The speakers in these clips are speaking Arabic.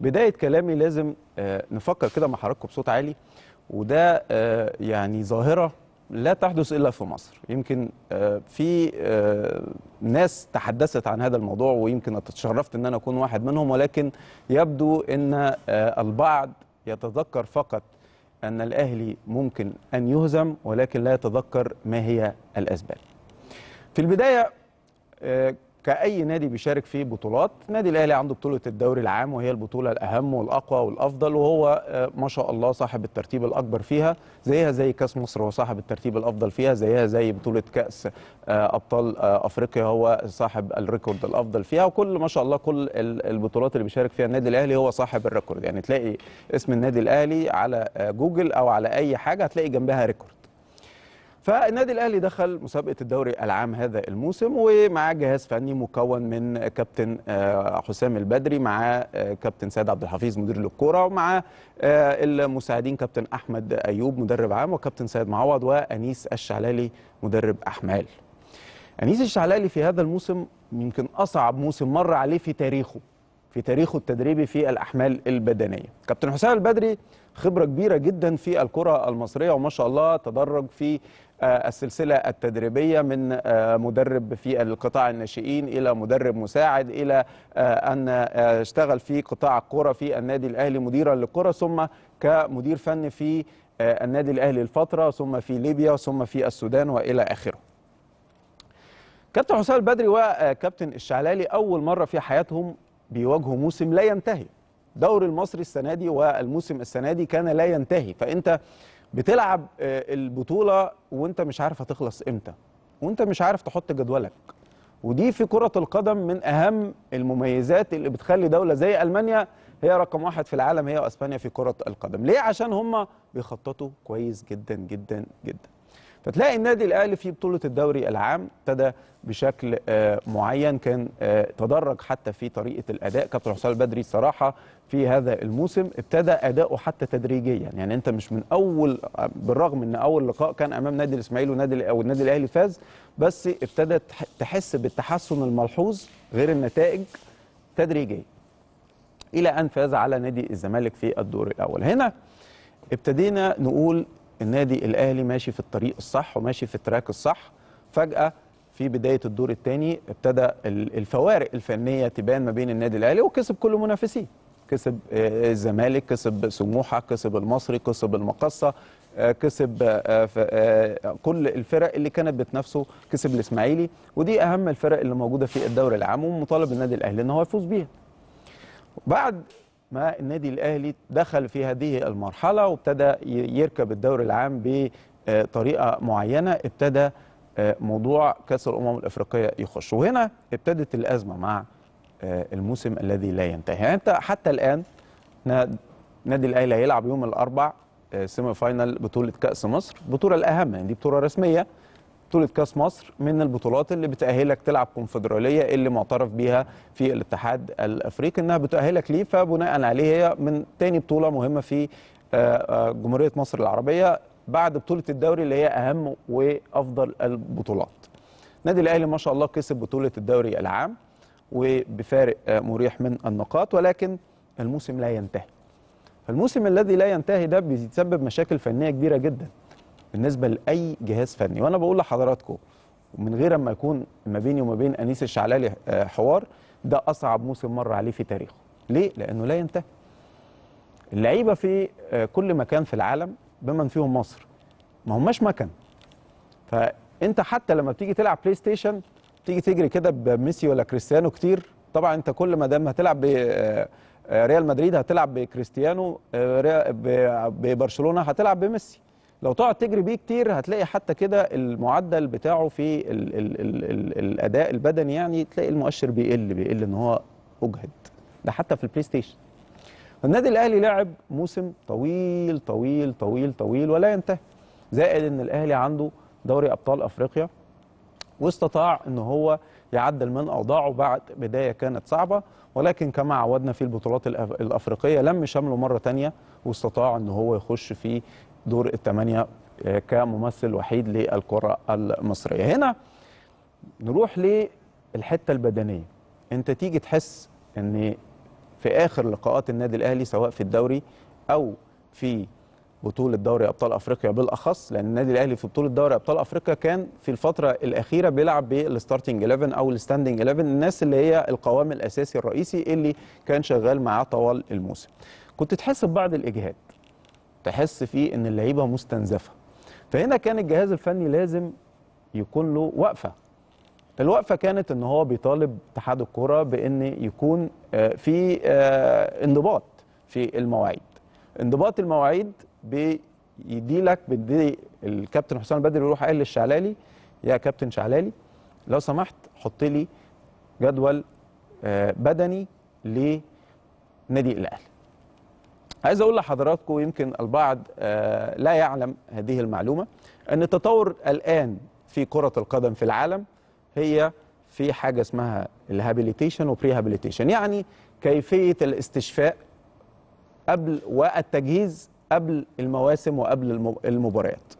بدايه كلامي لازم آه، نفكر كده مع حضراتكم بصوت عالي وده آه، يعني ظاهره لا تحدث الا في مصر يمكن آه، في ناس تحدثت عن هذا الموضوع ويمكن اتشرفت ان انا اكون واحد منهم ولكن يبدو ان البعض يتذكر فقط ان الاهلي ممكن ان يهزم ولكن لا يتذكر ما هي الاسباب في البدايه كأي نادي بيشارك فيه بطولات نادي الأهلي عنده بطولة الدوري العام وهي البطولة الأهم والأقوى والأفضل وهو آه، ما شاء الله صاحب الترتيب الأكبر فيها زيها زي كأس مصر هو صاحب الترتيب الأفضل فيها زيها زي بطولة كأس آه، أبطال آه، أفريقيا هو صاحب الريكورد الأفضل فيها وكل ما شاء الله كل البطولات اللي بيشارك فيها النادي الأهلي هو صاحب الريكورد يعني تلاقي اسم النادي الأهلي على جوجل أو على أي حاجة هتلاقي جنبها ريكورد فالنادي الاهلي دخل مسابقه الدوري العام هذا الموسم ومعاه جهاز فني مكون من كابتن آه، حسام البدري مع آه، كابتن سيد عبد الحفيظ مدير للكوره ومع آه، المساعدين كابتن احمد ايوب مدرب عام وكابتن سيد معوض وانيس الشعلالي مدرب احمال انيس الشعلالي في هذا الموسم يمكن اصعب موسم مر عليه في تاريخه في تاريخه التدريبي في الأحمال البدنية كابتن حسام البدري خبرة كبيرة جدا في الكرة المصرية وما شاء الله تدرج في آه، السلسلة التدريبية من آه، مدرب في القطاع الناشئين إلى مدرب مساعد إلى آه، أن اشتغل في قطاع الكرة في النادي الأهلي مديرا للكرة ثم كمدير فني في النادي الأهلي الفترة ثم في ليبيا ثم في السودان وإلى آخره كابتن حسام البدري وكابتن الشعلالي أول مرة في حياتهم بيواجهوا موسم لا ينتهي دوري المصري السنه دي والموسم السنه دي كان لا ينتهي فانت بتلعب آه، البطوله وانت مش عارف هتخلص امتى وانت مش عارف تحط جدولك ودي في كره القدم من اهم المميزات اللي بتخلي دوله زي المانيا هي رقم واحد في العالم هي واسبانيا في كره القدم ليه عشان هم بيخططوا كويس جدا جدا جدا فتلاقي النادي الاهلي في بطوله الدوري العام ابتدى بشكل آه، معين كان آه، تدرج حتى في طريقه الاداء كابتن حسام البدري صراحه في هذا الموسم ابتدى اداؤه حتى تدريجيا يعني انت مش من اول بالرغم ان اول لقاء كان امام نادي الاسماعيلي ونادي او النادي الاهلي فاز بس ابتدى تحس بالتحسن الملحوظ غير النتائج تدريجيا الى ان فاز على نادي الزمالك في الدور الاول هنا ابتدينا نقول النادي الاهلي ماشي في الطريق الصح وماشي في التراك الصح فجاه في بدايه الدور الثاني ابتدى الفوارق الفنيه تبان ما بين النادي الاهلي وكسب كل منافسيه كسب آه، الزمالك كسب سموحه كسب المصري كسب المقصه آه، كسب آه، كل الفرق اللي كانت بتنافسه كسب الاسماعيلي ودي اهم الفرق اللي موجوده في الدوري العام ومطالب النادي الاهلي ان هو يفوز بيها بعد ما النادي الاهلي دخل في هذه المرحله وابتدى يركب الدوري العام بطريقه معينه ابتدى آه، موضوع كاس الامم الافريقيه يخش وهنا ابتدت الازمه مع آه، الموسم الذي لا ينتهي يعني انت حتى الان نادي الاهلي هيلعب يوم الاربع سيمي آه، فاينل بطوله كاس مصر البطوله الاهم يعني دي بطوله رسميه بطوله كاس مصر من البطولات اللي بتاهلك تلعب كونفدراليه اللي معترف بيها في الاتحاد الافريقي انها بتاهلك ليه فبناء عليه هي من تاني بطوله مهمه في آه، آه، جمهوريه مصر العربيه بعد بطوله الدوري اللي هي اهم وافضل البطولات. النادي الاهلي ما شاء الله كسب بطوله الدوري العام وبفارق آه، مريح من النقاط ولكن الموسم لا ينتهي. الموسم الذي لا ينتهي ده بيسبب مشاكل فنيه كبيره جدا. بالنسبه لاي جهاز فني وانا بقول لحضراتكم ومن غير ما يكون ما بيني وما بين انيس الشعلالي آه، حوار ده اصعب موسم مر عليه في تاريخه ليه لانه لا ينتهي اللعيبه في آه، كل مكان في العالم بمن فيهم مصر ما هماش مكن فانت حتى لما بتيجي تلعب بلاي ستيشن تيجي تجري كده بميسي ولا كريستيانو كتير طبعا انت كل ما دام هتلعب بريال آه، مدريد هتلعب بكريستيانو ببرشلونه هتلعب بميسي لو تقعد تجري بيه كتير هتلاقي حتى كده المعدل بتاعه في الـ الـ الـ الـ الاداء البدني يعني تلاقي المؤشر بيقل بيقل ان هو اجهد ده حتى في البلاي ستيشن النادي الاهلي لعب موسم طويل طويل طويل طويل ولا ينتهي زائد ان الاهلي عنده دوري ابطال افريقيا واستطاع ان هو يعدل من اوضاعه بعد بدايه كانت صعبه ولكن كما عودنا في البطولات الافريقيه لم شمله مره ثانيه واستطاع ان هو يخش في دور الثمانيه آه، كممثل وحيد للكره المصريه هنا نروح للحته البدنيه انت تيجي تحس ان في اخر لقاءات النادي الاهلي سواء في الدوري او في بطوله دوري ابطال افريقيا بالاخص لان النادي الاهلي في بطوله دوري ابطال افريقيا كان في الفتره الاخيره بيلعب بالستارتنج 11 او الستاندنج 11 الناس اللي هي القوام الاساسي الرئيسي اللي كان شغال معاه طوال الموسم كنت تحس ببعض الاجهاد تحس فيه ان اللعيبه مستنزفه فهنا كان الجهاز الفني لازم يكون له وقفه الوقفه كانت ان هو بيطالب اتحاد الكره بان يكون آه، في آه، انضباط في المواعيد انضباط المواعيد بيدي لك بدي الكابتن حسام بدر يروح قال للشعلالي يا كابتن شعلالي لو سمحت حط لي جدول آه، بدني لنادي الاهلي عايز اقول لحضراتكم يمكن البعض آه، لا يعلم هذه المعلومه ان التطور الان في كره القدم في العالم هي في حاجه اسمها الهابيليتيشن وبريهابيليتيشن يعني كيفيه الاستشفاء قبل والتجهيز قبل المواسم وقبل المباريات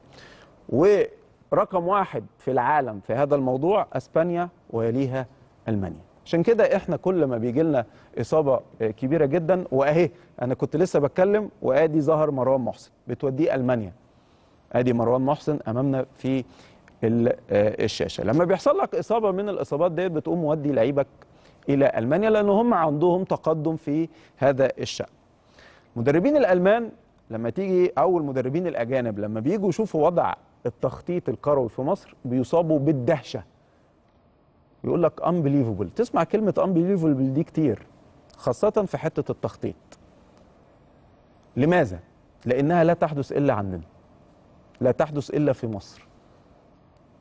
ورقم واحد في العالم في هذا الموضوع اسبانيا ويليها المانيا عشان كده احنا كل ما بيجي لنا اصابه آه، كبيره جدا واهي انا كنت لسه بتكلم وادي ظهر مروان محسن بتوديه المانيا ادي مروان محسن امامنا في آه، الشاشه لما بيحصل لك اصابه من الاصابات ديت بتقوم مودي لعيبك الى المانيا لان هم عندهم تقدم في هذا الشان المدربين الالمان لما تيجي او المدربين الاجانب لما بييجوا يشوفوا وضع التخطيط الكروي في مصر بيصابوا بالدهشه يقول لك انبيليفبل تسمع كلمة انبيليفبل دي كتير خاصة في حتة التخطيط لماذا؟ لأنها لا تحدث إلا عندنا لا تحدث إلا في مصر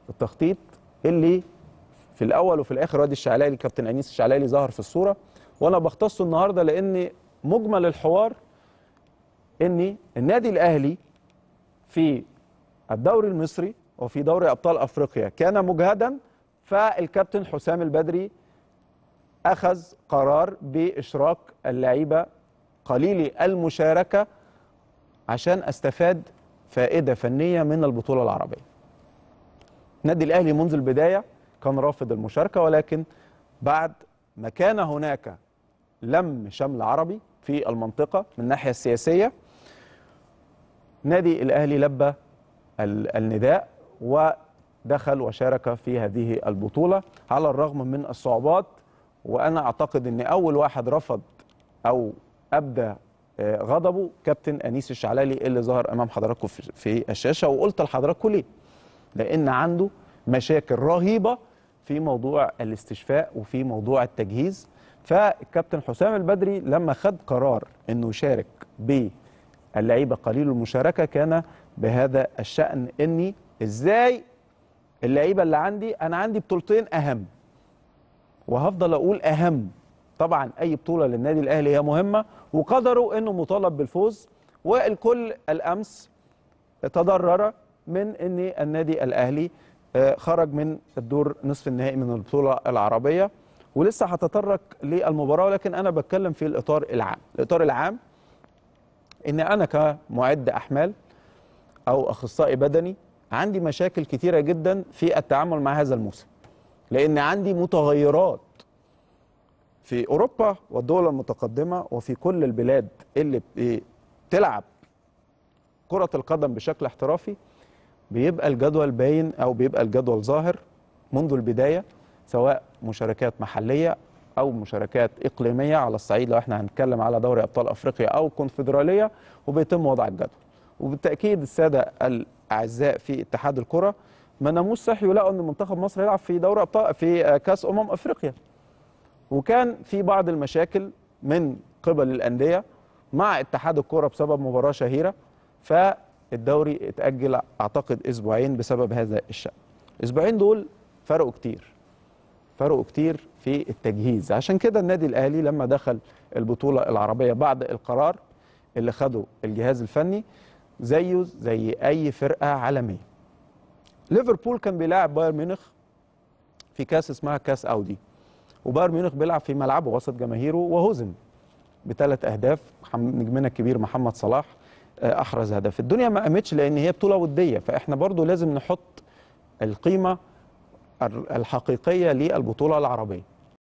التخطيط اللي في الأول وفي الآخر وادي الشعلالي كابتن أنيس الشعلالي ظهر في الصورة وأنا بختصه النهاردة لأن مجمل الحوار أن النادي الأهلي في الدوري المصري وفي دوري أبطال أفريقيا كان مجهداً فالكابتن حسام البدري اخذ قرار باشراك اللعيبه قليلي المشاركه عشان استفاد فائده فنيه من البطوله العربيه. النادي الاهلي منذ البدايه كان رافض المشاركه ولكن بعد ما كان هناك لم شمل عربي في المنطقه من الناحيه السياسيه نادي الاهلي لبى النداء و دخل وشارك في هذه البطولة على الرغم من الصعوبات وأنا أعتقد أن أول واحد رفض أو أبدى آه، غضبه كابتن أنيس الشعلالي اللي ظهر أمام حضراتكم في الشاشة وقلت لحضراتكم ليه لأن عنده مشاكل رهيبة في موضوع الاستشفاء وفي موضوع التجهيز فالكابتن حسام البدري لما خد قرار أنه يشارك باللعيبة قليل المشاركة كان بهذا الشأن أني إزاي اللعيبه اللي عندي انا عندي بطولتين اهم وهفضل اقول اهم طبعا اي بطوله للنادي الاهلي هي مهمه وقدروا انه مطالب بالفوز والكل الامس تضرر من ان النادي الاهلي آه، خرج من الدور نصف النهائي من البطوله العربيه ولسه هتطرق للمباراه ولكن انا بتكلم في الاطار العام الاطار العام ان انا كمعد احمال او اخصائي بدني عندي مشاكل كتيرة جدا في التعامل مع هذا الموسم لأن عندي متغيرات في أوروبا والدول المتقدمة وفي كل البلاد اللي بتلعب كرة القدم بشكل احترافي بيبقى الجدول باين أو بيبقى الجدول ظاهر منذ البداية سواء مشاركات محلية أو مشاركات إقليمية على الصعيد لو احنا هنتكلم على دوري أبطال أفريقيا أو كونفدرالية وبيتم وضع الجدول وبالتاكيد الساده الاعزاء في اتحاد الكره ما ناموش صحي ولقوا ان منتخب مصر هيلعب في دوري ابطال في كاس امم افريقيا وكان في بعض المشاكل من قبل الانديه مع اتحاد الكره بسبب مباراه شهيره فالدوري اتاجل اعتقد اسبوعين بسبب هذا الشان الاسبوعين دول فرقوا كتير فرقوا كتير في التجهيز عشان كده النادي الاهلي لما دخل البطوله العربيه بعد القرار اللي خده الجهاز الفني زيه زي اي فرقه عالميه ليفربول كان بيلاعب بايرن ميونخ في كاس اسمها كاس اودي وبايرن ميونخ بيلعب في ملعبه وسط جماهيره وهزم بثلاث اهداف نجمنا الكبير محمد صلاح آه، احرز هدف الدنيا ما قامتش لان هي بطوله وديه فاحنا برضو لازم نحط القيمه الحقيقيه للبطوله العربيه